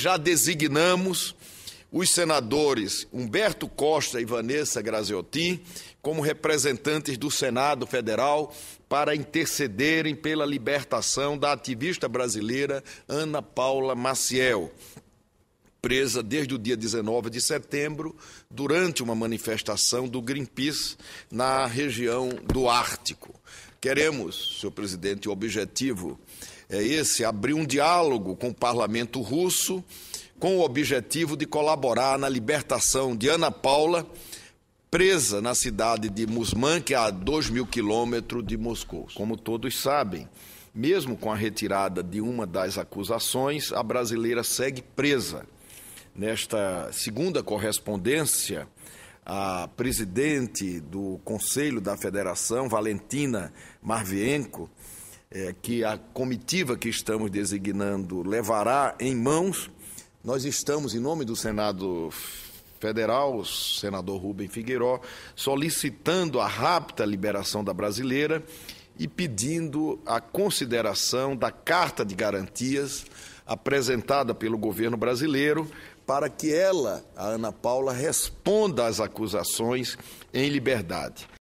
Já designamos os senadores Humberto Costa e Vanessa Graziotin como representantes do Senado Federal para intercederem pela libertação da ativista brasileira Ana Paula Maciel, presa desde o dia 19 de setembro durante uma manifestação do Greenpeace na região do Ártico. Queremos, senhor presidente, o objetivo é esse: abrir um diálogo com o parlamento russo, com o objetivo de colaborar na libertação de Ana Paula, presa na cidade de Musman, que é a 2 mil quilômetros de Moscou. Como todos sabem, mesmo com a retirada de uma das acusações, a brasileira segue presa. Nesta segunda correspondência a presidente do Conselho da Federação, Valentina Marvienko, é, que a comitiva que estamos designando levará em mãos. Nós estamos, em nome do Senado Federal, o senador Rubem Figueiró, solicitando a rápida liberação da brasileira e pedindo a consideração da Carta de Garantias apresentada pelo governo brasileiro para que ela, a Ana Paula, responda às acusações em liberdade.